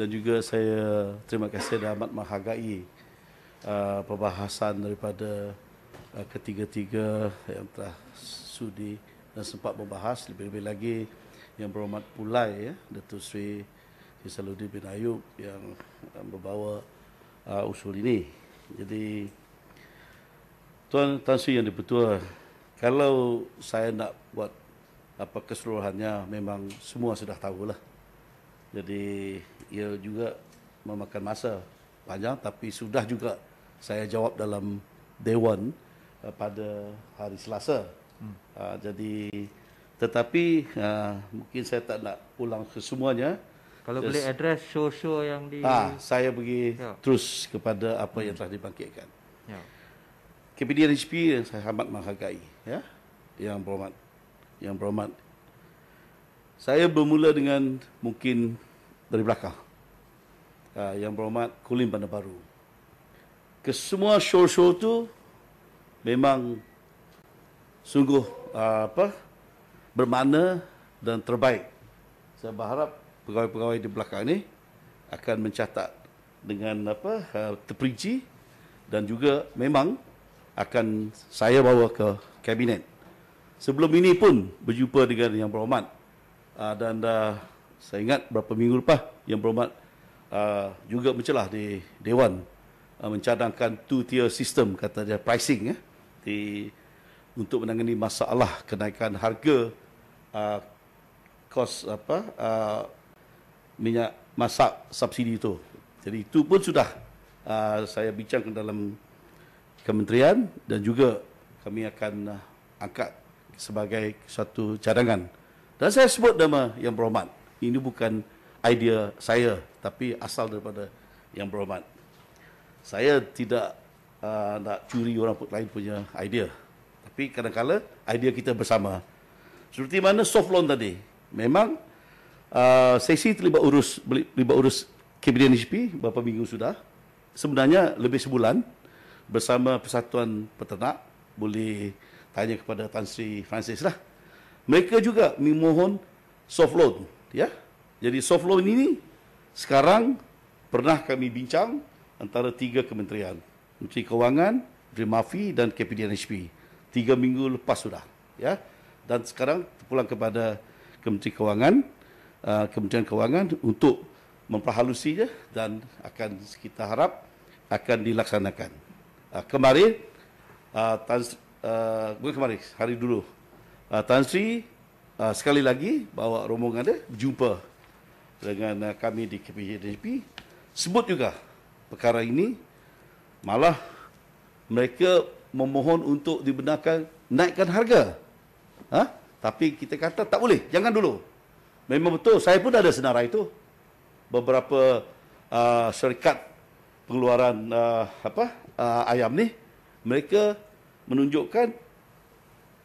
dan juga saya terima kasih dan amat menghargai uh, perbahasan daripada uh, ketiga-tiga yang telah sudi dan sempat membahas lebih-lebih lagi yang berhormat pulai ya Datuk Sri Isaludi bin Ayub yang uh, membawa uh, usul ini. Jadi Tuan Tan Sri yang dipertua, kalau saya nak buat apa keseluruhannya memang semua sudah tahulah. Jadi ia juga memakan masa panjang tapi sudah juga saya jawab dalam dewan uh, pada hari Selasa. Hmm. Uh, jadi tetapi uh, mungkin saya tak nak pulang ke semuanya. Kalau Just, boleh address show-show yang di Ah, saya pergi ya. terus kepada apa hmm. yang telah dibangkitkan. Ya. KPD RHP yang saya amat menghargai ya. Yang berhormat. Yang berhormat. Saya bermula dengan mungkin dari belakang. Uh, yang berhormat Kulim Bandar Baru. Kesemua show-show tu memang sungguh uh, apa bermakna dan terbaik. Saya berharap pegawai-pegawai di belakang ini akan mencatat dengan apa uh, terperinci dan juga memang akan saya bawa ke kabinet. Sebelum ini pun berjumpa dengan yang berhormat uh, dan uh, saya ingat berapa minggu lepas yang berhormat uh, juga mencelah di Dewan uh, mencadangkan two tier system kata dia pricing ya, di, untuk menangani masalah kenaikan harga uh, kos apa uh, minyak masak subsidi itu. Jadi itu pun sudah uh, saya bincang ke dalam kementerian dan juga kami akan uh, angkat sebagai satu cadangan. Dan saya sebut nama yang berhormat ini bukan idea saya tapi asal daripada yang berhormat. Saya tidak uh, nak curi orang lain punya idea. Tapi kadang kadang idea kita bersama. Seperti mana soft loan tadi. Memang uh, sesi terlibat urus terlibat urus KBDNHP beberapa minggu sudah. Sebenarnya lebih sebulan bersama Persatuan Peternak boleh tanya kepada Tan Sri Francis lah. Mereka juga memohon soft loan ya. Jadi soft loan ini sekarang pernah kami bincang antara tiga kementerian, Menteri Kewangan, Dermafi dan KPDNHB. Tiga minggu lepas sudah, ya. Dan sekarang pulang kepada Kementerian Kewangan, uh, Kementerian Kewangan untuk memperhalusi dia dan akan kita harap akan dilaksanakan. Uh, kemarin, uh, Tan, uh, kemarin, hari dulu, uh, Tan Sri uh, sekali lagi bawa rombongan dia berjumpa dengan uh, kami di KPHDP sebut juga perkara ini malah mereka memohon untuk dibenarkan naikkan harga huh? Ha? tapi kita kata tak boleh jangan dulu memang betul saya pun ada senarai itu beberapa uh, ah, syarikat pengeluaran uh, apa uh, ayam ni mereka menunjukkan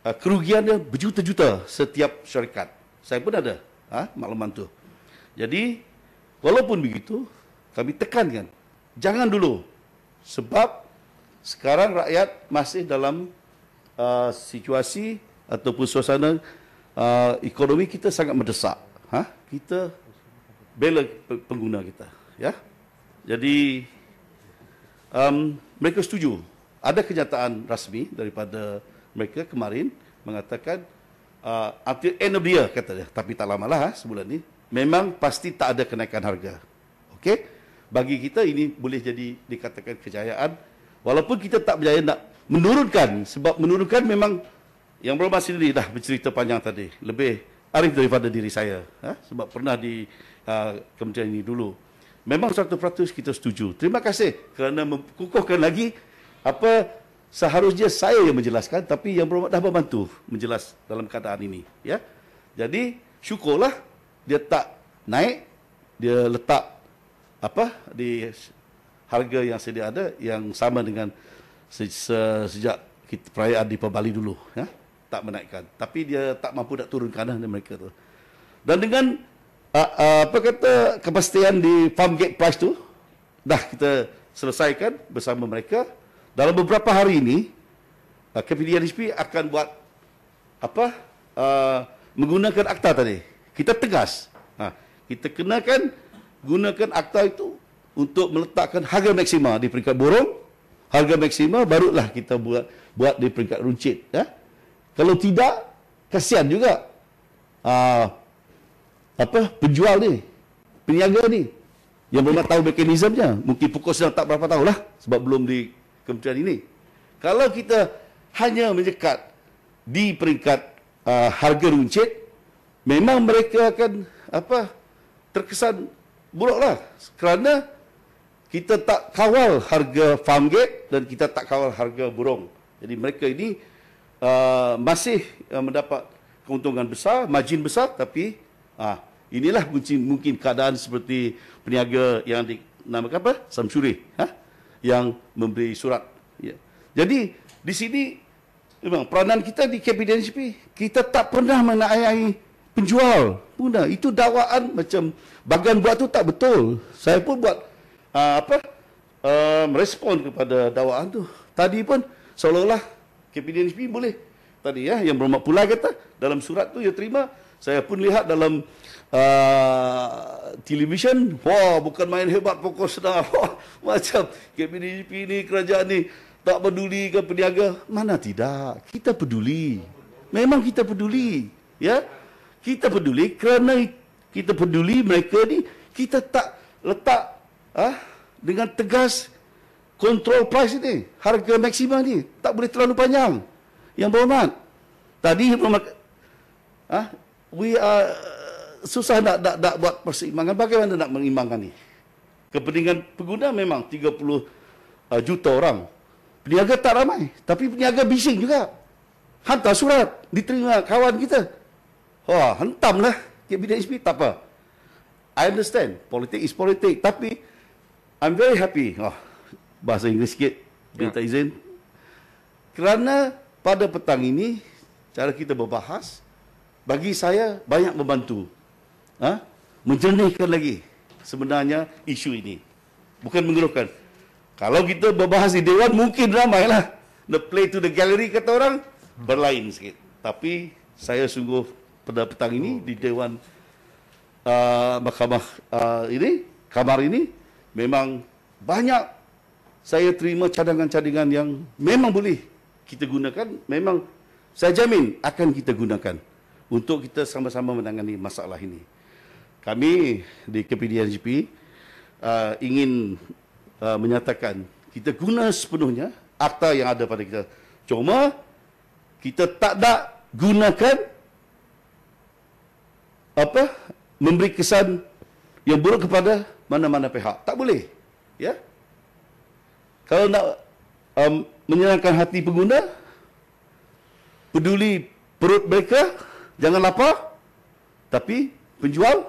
uh, kerugiannya berjuta-juta setiap syarikat. Saya pun ada uh, makluman tu. Jadi walaupun begitu kami tekankan jangan dulu sebab sekarang rakyat masih dalam uh, situasi ataupun suasana uh, ekonomi kita sangat mendesak. Ha? Kita bela pengguna kita. Ya? Jadi um, mereka setuju. Ada kenyataan rasmi daripada mereka kemarin mengatakan uh, until end of the year kata dia tapi tak lama lah ha, sebulan ni memang pasti tak ada kenaikan harga okey bagi kita ini boleh jadi dikatakan kejayaan walaupun kita tak berjaya nak menurunkan sebab menurunkan memang yang berlama sendiri dah bercerita panjang tadi lebih arif daripada diri saya ha? sebab pernah di uh, kementerian ini dulu memang 100% kita setuju terima kasih kerana mengukuhkan lagi apa seharusnya saya yang menjelaskan tapi yang berhormat dah membantu menjelas dalam keadaan ini ya jadi syukurlah dia tak naik dia letak apa di harga yang sedia ada yang sama dengan se- se- sejak kita perayaan di Pebali dulu ya tak menaikkan tapi dia tak mampu nak turunkan dan mereka tu dan dengan uh, uh, apa kata kepastian di farm gate price tu dah kita selesaikan bersama mereka dalam beberapa hari ini uh, eh, KPDRHP akan buat apa uh, menggunakan akta tadi kita tegas ha, kita kenakan gunakan akta itu untuk meletakkan harga maksima di peringkat borong harga maksima barulah kita buat buat di peringkat runcit ya kalau tidak kasihan juga uh, apa penjual ni peniaga ni yang belum tahu mekanismenya mungkin pukul sedang tak berapa tahulah sebab belum di kementerian ini. Kalau kita hanya menyekat di peringkat uh, harga runcit, memang mereka akan apa terkesan buruklah kerana kita tak kawal harga farm gate dan kita tak kawal harga burung. Jadi mereka ini uh, masih uh, mendapat keuntungan besar, margin besar tapi uh, inilah mungkin, mungkin keadaan seperti peniaga yang dinamakan apa? Samsuri. Huh? Ha? yang memberi surat. Ya. Jadi di sini memang peranan kita di KPDNCP kita tak pernah menaiki penjual pun itu dakwaan macam bagian buat tu tak betul. Saya pun buat uh, apa? Ah, merespon kepada dakwaan tu. Tadi pun seolah-olah KPDNCP boleh tadi ya yang bermak pula kata dalam surat tu ya terima saya pun lihat dalam uh, televisyen, wah bukan main hebat pokok sedar. Wah, macam KPDGP ini, kerajaan ini tak peduli ke peniaga. Mana tidak, kita peduli. Memang kita peduli. ya Kita peduli kerana kita peduli mereka ni kita tak letak ah ha? dengan tegas control price ini harga maksimum ni tak boleh terlalu panjang yang berhormat tadi ha? we are susah nak, nak, nak buat perseimbangan. Bagaimana nak mengimbangkan ini? Kepentingan pengguna memang 30 uh, juta orang. Peniaga tak ramai. Tapi peniaga bising juga. Hantar surat. Diterima kawan kita. Wah, hentamlah. KBDHB tak apa. I understand. Politik is politik. Tapi, I'm very happy. Oh, bahasa Inggeris sikit. Minta yeah. izin. Kerana pada petang ini, cara kita berbahas, bagi saya banyak membantu ha? menjernihkan lagi sebenarnya isu ini. Bukan mengeluhkan. Kalau kita berbahas di Dewan, mungkin ramailah. The play to the gallery, kata orang, berlain sikit. Tapi saya sungguh pada petang ini di Dewan uh, Mahkamah uh, ini, kamar ini, memang banyak saya terima cadangan-cadangan yang memang boleh kita gunakan, memang saya jamin akan kita gunakan untuk kita sama-sama menangani masalah ini kami di KPDNGP uh, ingin uh, menyatakan kita guna sepenuhnya akta yang ada pada kita. Cuma kita tak nak gunakan apa memberi kesan yang buruk kepada mana-mana pihak. Tak boleh. Ya. Kalau nak um, menyenangkan hati pengguna, peduli perut mereka, jangan lapar. Tapi penjual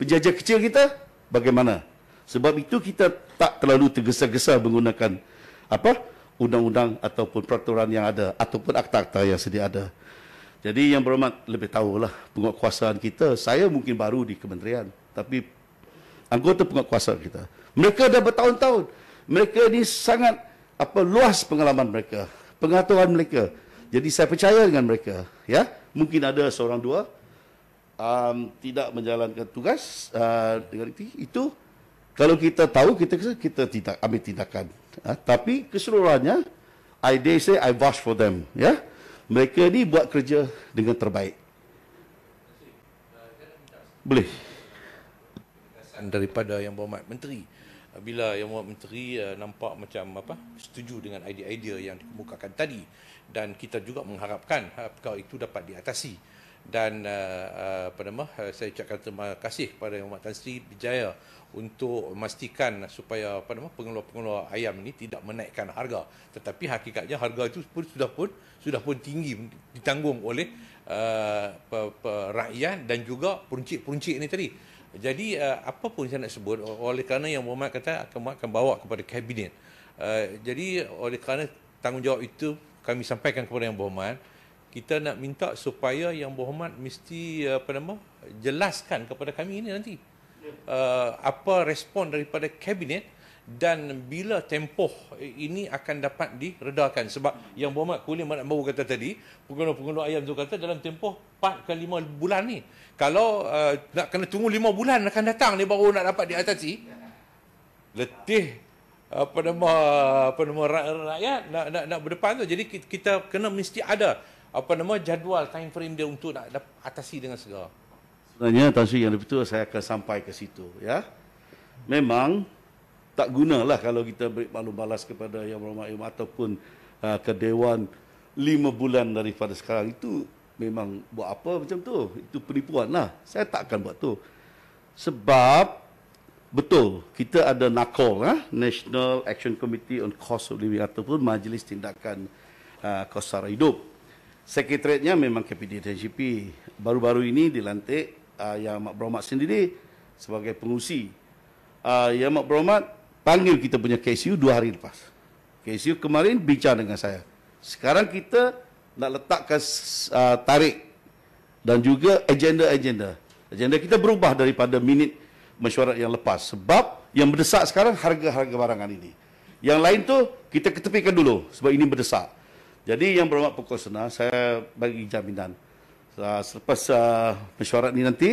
penjaja kecil kita bagaimana sebab itu kita tak terlalu tergesa-gesa menggunakan apa undang-undang ataupun peraturan yang ada ataupun akta-akta yang sedia ada jadi yang berhormat lebih tahu lah penguatkuasaan kita saya mungkin baru di kementerian tapi anggota penguatkuasaan kita mereka dah bertahun-tahun mereka ini sangat apa luas pengalaman mereka pengetahuan mereka jadi saya percaya dengan mereka ya mungkin ada seorang dua um, tidak menjalankan tugas uh, dengan uh, itu kalau kita tahu kita kita tidak ambil tindakan uh, tapi keseluruhannya I dare say I vouch for them ya yeah? mereka ni buat kerja dengan terbaik boleh daripada yang berhormat menteri bila yang bawa menteri uh, nampak macam apa setuju dengan idea-idea yang dikemukakan tadi dan kita juga mengharapkan uh, perkara itu dapat diatasi dan uh, uh, apa nama uh, saya ucapkan terima kasih kepada Umat Tan Sri berjaya untuk memastikan supaya apa nama pengeluar pengeluar ayam ini tidak menaikkan harga tetapi hakikatnya harga itu pun sudah pun sudah pun tinggi ditanggung oleh uh, rakyat dan juga peruncit-peruncit ini tadi jadi uh, apa pun saya nak sebut oleh kerana yang Muhammad kata akan akan bawa kepada kabinet uh, jadi oleh kerana tanggungjawab itu kami sampaikan kepada yang berhormat kita nak minta supaya yang berhormat mesti eh, apa nama jelaskan kepada kami ini nanti uh, apa respon daripada kabinet dan bila tempoh ini akan dapat diredakan sebab yang berhormat kulit mana baru kata tadi pengguna-pengguna ayam tu kata dalam tempoh 4 ke 5 bulan ni kalau uh, nak kena tunggu 5 bulan akan datang ni baru nak dapat diatasi letih apa nama apa nama rakyat nak nak nak berdepan tu jadi kita kena mesti ada apa nama jadual time frame dia untuk nak atasi dengan segera. Sebenarnya Tan Sri yang betul saya akan sampai ke situ ya. Memang tak gunalah kalau kita beri maklum balas kepada Yang Berhormat Imam ataupun uh, ke Dewan 5 bulan daripada sekarang itu memang buat apa macam tu. Itu penipuan lah. Saya tak akan buat tu. Sebab betul kita ada NACOL, ha? National Action Committee on Cost of Living ataupun Majlis Tindakan uh, Kosara Hidup sekretariatnya memang KPD dan GP. Baru-baru ini dilantik uh, Yang Mak Beromat sendiri sebagai pengusi. Uh, ah, yang Mak Beromat panggil kita punya KSU dua hari lepas. KSU kemarin bincang dengan saya. Sekarang kita nak letakkan uh, tarik dan juga agenda-agenda. Agenda kita berubah daripada minit mesyuarat yang lepas. Sebab yang berdesak sekarang harga-harga barangan ini. Yang lain tu kita ketepikan dulu sebab ini berdesak. Jadi yang berhormat Pokok sana saya bagi jaminan. Selepas uh, mesyuarat ini nanti,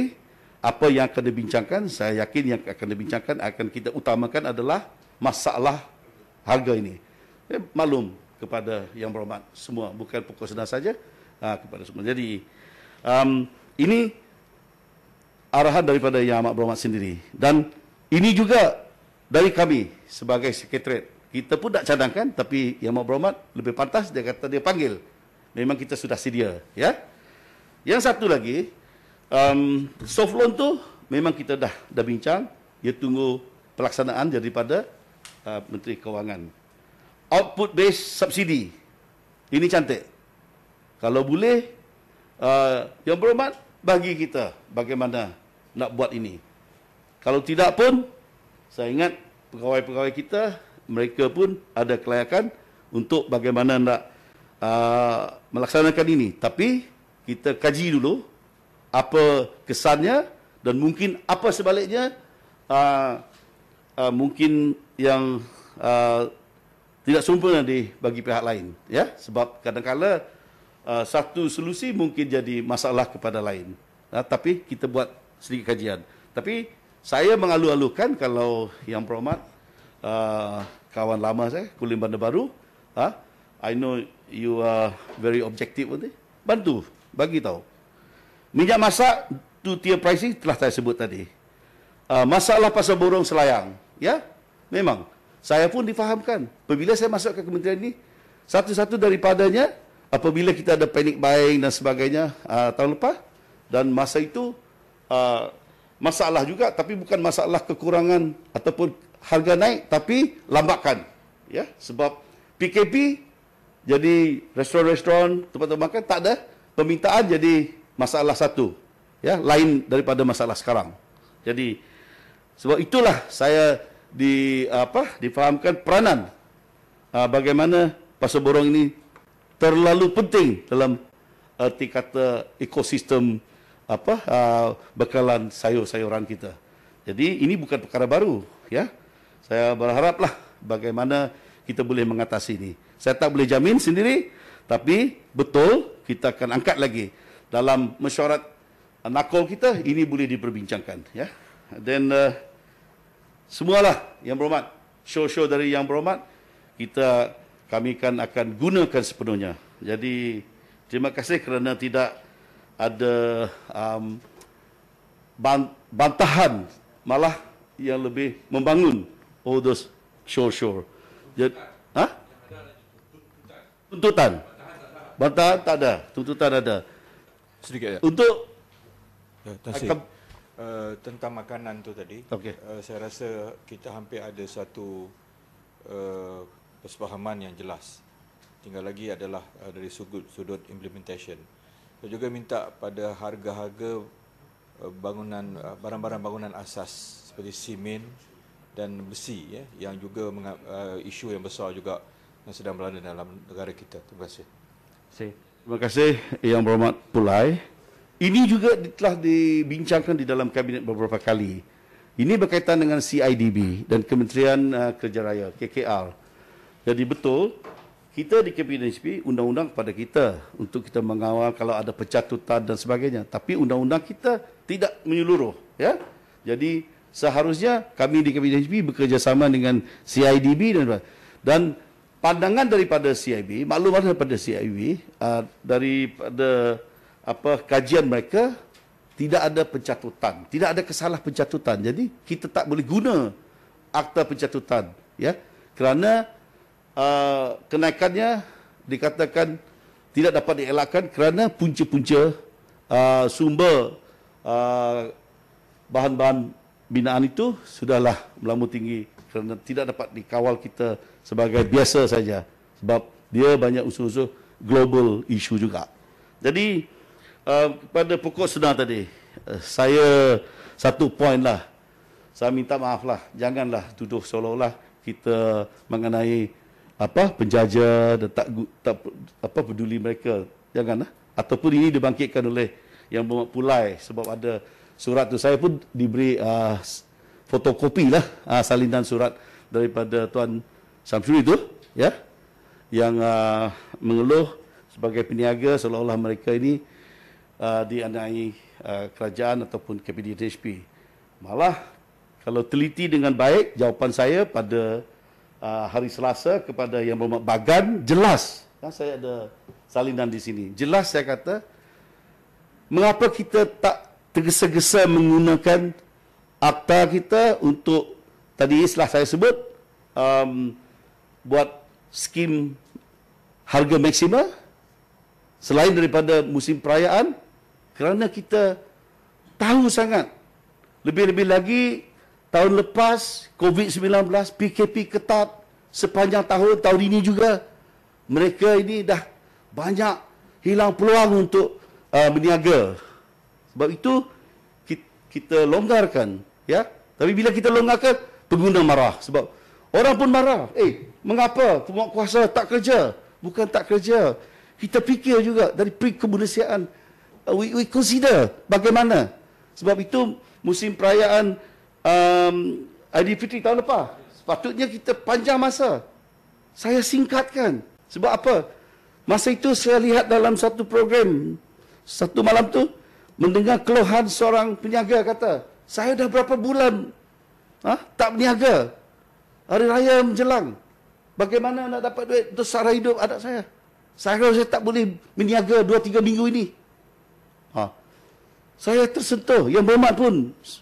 apa yang akan dibincangkan, saya yakin yang akan dibincangkan akan kita utamakan adalah masalah harga ini. Eh, maklum kepada yang berhormat semua, bukan Pokok sana saja, uh, kepada semua. Jadi um, ini arahan daripada Yang Amat Berhormat sendiri. Dan ini juga dari kami sebagai sekretariat kita pun tak cadangkan tapi yang mau berhormat lebih pantas dia kata dia panggil. Memang kita sudah sedia, ya. Yang satu lagi, um, soft loan tu memang kita dah dah bincang, dia tunggu pelaksanaan daripada uh, Menteri Kewangan. Output based subsidi. Ini cantik. Kalau boleh uh, yang berhormat bagi kita bagaimana nak buat ini. Kalau tidak pun saya ingat pegawai-pegawai kita mereka pun ada kelayakan untuk bagaimana nak uh, melaksanakan ini. Tapi kita kaji dulu apa kesannya dan mungkin apa sebaliknya uh, uh, mungkin yang uh, tidak sempurna di bagi pihak lain. Ya, sebab kadang-kala uh, satu solusi mungkin jadi masalah kepada lain. Uh, tapi kita buat sedikit kajian. Tapi saya mengalu-alukan kalau yang promat. Ah, kawan lama saya, Kulim Bandar Baru. Ah, I know you are very objective with Bantu, bagi tahu. Minyak masak tu tier pricing telah saya sebut tadi. Uh, ah, masalah pasal borong selayang, ya? Memang saya pun difahamkan. Bila saya masuk ke kementerian ini, satu-satu daripadanya apabila kita ada panic buying dan sebagainya uh, tahun lepas dan masa itu uh, masalah juga tapi bukan masalah kekurangan ataupun harga naik tapi lambakan, ya sebab PKP jadi restoran-restoran tempat-tempat makan tak ada permintaan jadi masalah satu ya lain daripada masalah sekarang jadi sebab itulah saya di apa difahamkan peranan aa, ah, bagaimana pasar borong ini terlalu penting dalam arti ah, kata ekosistem apa aa, ah, bekalan sayur-sayuran kita jadi ini bukan perkara baru ya saya berharaplah bagaimana kita boleh mengatasi ini. Saya tak boleh jamin sendiri, tapi betul kita akan angkat lagi dalam mesyuarat uh, nakol kita ini boleh diperbincangkan. Ya, dan uh, semualah yang berhormat, show-show dari yang berhormat kita kami kan akan gunakan sepenuhnya. Jadi terima kasih kerana tidak ada um, bantahan malah yang lebih membangun Oh, the show show. Tuntutan. Ha? Tuntutan. Bantahan tak ada. Tuntutan ada. Sedikit ya. Untuk uh, uh, tentang makanan tu tadi. Okay. Uh, eh, saya rasa kita hampir ada satu uh, persefahaman yang jelas. Tinggal lagi adalah uh, dari sudut sudut implementation. Saya juga minta pada harga-harga bangunan barang-barang bangunan asas seperti simen, dan besi ya, yang juga menga- eh, isu yang besar juga yang sedang berlanda dalam negara kita. Terima kasih. Terima kasih Yang Berhormat Pulai. Ini juga telah dibincangkan di dalam kabinet beberapa kali. Ini berkaitan dengan CIDB dan Kementerian eh, Kerja Raya, KKR. Jadi betul, kita di KPNHP, undang-undang kepada kita untuk kita mengawal kalau ada pecatutan dan sebagainya. Tapi undang-undang kita tidak menyeluruh. Ya? Jadi, seharusnya kami di Kabinet KBHP bekerjasama dengan CIDB dan dan pandangan daripada CIB, maklumat daripada CIB uh, ah, daripada apa kajian mereka tidak ada pencatutan, tidak ada kesalah pencatutan. Jadi kita tak boleh guna akta pencatutan ya. Kerana uh, kenaikannya dikatakan tidak dapat dielakkan kerana punca-punca uh, sumber uh, bahan-bahan binaan itu sudahlah melambu tinggi kerana tidak dapat dikawal kita sebagai biasa saja sebab dia banyak usul-usul global issue juga. Jadi uh, pada pokok sedar tadi uh, saya satu point lah saya minta maaf lah janganlah tuduh seolah-olah kita mengenai apa penjajah dan tak, tak apa peduli mereka janganlah ataupun ini dibangkitkan oleh yang pulai sebab ada surat tu saya pun diberi uh, fotokopi lah uh, salinan surat daripada Tuan Samsuri itu, ya yang uh, mengeluh sebagai peniaga seolah-olah mereka ini uh, dianiai uh, kerajaan ataupun KPDHP malah kalau teliti dengan baik jawapan saya pada uh, hari Selasa kepada Yang Berhormat Bagan jelas kan saya ada salinan di sini jelas saya kata mengapa kita tak tergesa-gesa menggunakan akta kita untuk tadi istilah saya sebut um, buat skim harga maksima selain daripada musim perayaan kerana kita tahu sangat lebih-lebih lagi tahun lepas COVID-19 PKP ketat sepanjang tahun tahun ini juga mereka ini dah banyak hilang peluang untuk uh, berniaga. meniaga sebab itu kita longgarkan, ya. Tapi bila kita longgarkan, pengguna marah. Sebab orang pun marah. Eh, mengapa penguat kuasa tak kerja? Bukan tak kerja. Kita fikir juga dari perkemanusiaan. Uh, we, we consider bagaimana. Sebab itu musim perayaan um, Fitri tahun lepas. Sepatutnya kita panjang masa. Saya singkatkan. Sebab apa? Masa itu saya lihat dalam satu program. Satu malam tu, mendengar keluhan seorang peniaga kata, saya dah berapa bulan ha, tak berniaga. Hari raya menjelang. Bagaimana nak dapat duit untuk sara hidup anak saya? Saya rasa saya tak boleh berniaga 2-3 minggu ini. Ha. Saya tersentuh. Yang berhormat pun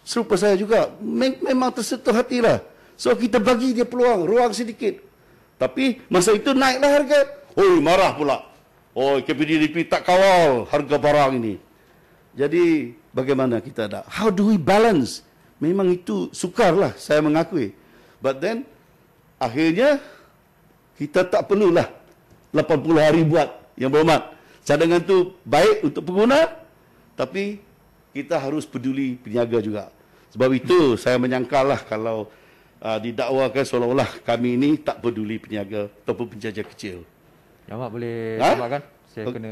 serupa saya juga. Memang tersentuh hatilah. So kita bagi dia peluang, ruang sedikit. Tapi masa itu naiklah harga. oh marah pula. Oi KPDDP tak kawal harga barang ini. Jadi bagaimana kita nak? How do we balance? Memang itu sukar lah saya mengakui. But then akhirnya kita tak lah 80 hari buat yang berhormat. Cadangan tu baik untuk pengguna tapi kita harus peduli peniaga juga. Sebab itu saya menyangkal lah kalau uh, didakwakan seolah-olah kami ini tak peduli peniaga ataupun penjaja kecil. Yang boleh ha? jawab Saya kena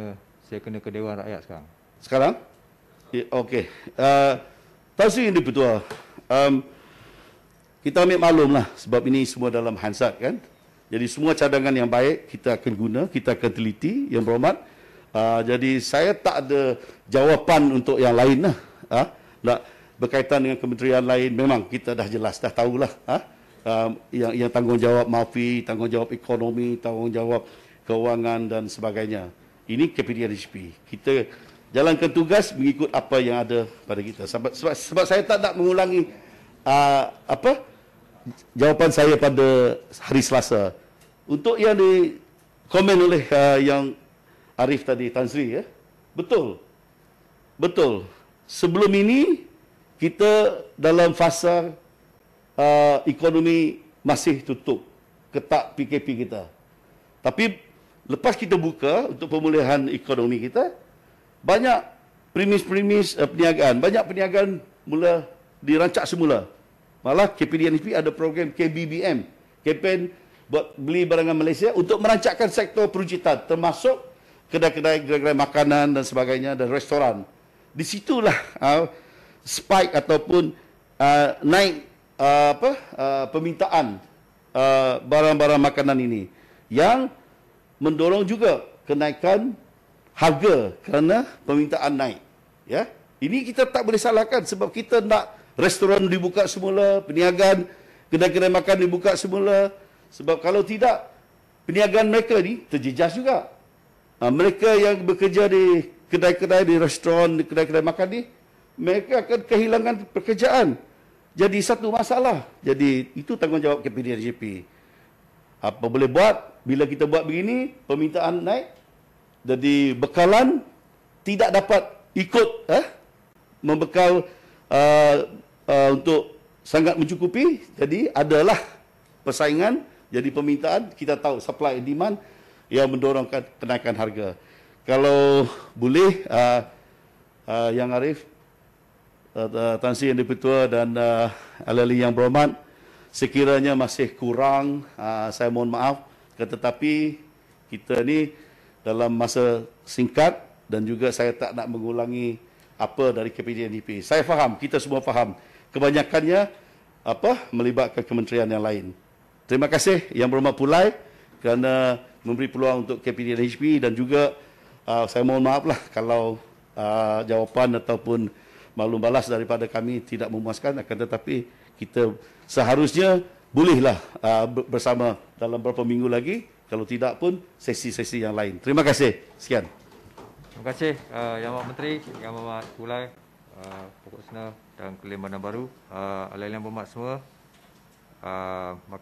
saya kena ke Dewan Rakyat sekarang. Sekarang? Okey. Uh, tafsir yang dipertua. Um, kita ambil maklum lah sebab ini semua dalam hansat kan. Jadi semua cadangan yang baik kita akan guna, kita akan teliti yang berhormat. Uh, jadi saya tak ada jawapan untuk yang lain lah. Uh, nak berkaitan dengan kementerian lain memang kita dah jelas, dah tahulah. Uh, yang, yang tanggungjawab mafi, tanggungjawab ekonomi, tanggungjawab kewangan dan sebagainya. Ini KPDRHP. Kita jalankan tugas mengikut apa yang ada pada kita. Sebab sebab, sebab saya tak nak mengulangi uh, apa jawapan saya pada hari Selasa. Untuk yang di komen oleh uh, yang Arif tadi Tanzri ya. Betul. Betul. Sebelum ini kita dalam fasa uh, ekonomi masih tutup ketak PKP kita. Tapi lepas kita buka untuk pemulihan ekonomi kita, banyak premis-premis uh, perniagaan, banyak perniagaan mula dirancak semula. Malah KPDNHP ada program KBBM, KPN buat beli barangan Malaysia untuk merancakkan sektor perucitan termasuk kedai-kedai gerai-gerai makanan dan sebagainya dan restoran. Di situlah uh, spike ataupun uh, naik uh, apa uh, permintaan uh, barang-barang makanan ini yang mendorong juga kenaikan harga kerana permintaan naik. Ya. Ini kita tak boleh salahkan sebab kita nak restoran dibuka semula, peniagaan, kedai-kedai makan dibuka semula. Sebab kalau tidak, peniagaan mereka ni terjejas juga. Ha, mereka yang bekerja di kedai-kedai, di restoran, di kedai-kedai makan ni, mereka akan kehilangan pekerjaan. Jadi satu masalah. Jadi itu tanggungjawab KPDRJP. Apa boleh buat bila kita buat begini, permintaan naik, jadi bekalan tidak dapat ikut eh, membekal uh, uh, untuk sangat mencukupi jadi adalah persaingan jadi permintaan kita tahu supply and demand yang mendorongkan kenaikan harga kalau boleh uh, uh, yang arif uh, Tan yang dipertua dan uh, alali yang berhormat sekiranya masih kurang uh, saya mohon maaf tetapi kita ni dalam masa singkat dan juga saya tak nak mengulangi apa dari KPDNDP. Saya faham, kita semua faham. Kebanyakannya apa melibatkan kementerian yang lain. Terima kasih yang berhormat pulai kerana memberi peluang untuk KPDNHP dan juga uh, saya mohon maaf lah kalau uh, jawapan ataupun maklum balas daripada kami tidak memuaskan akan tetapi kita seharusnya bolehlah uh, bersama dalam beberapa minggu lagi kalau tidak pun sesi-sesi yang lain. Terima kasih. Sekian. Terima kasih uh, Yang Amat Menteri, Yang Amat Kulai, uh, Pokok senar dan Kelimbanan Baru. Uh, Alain-alain semua. Uh,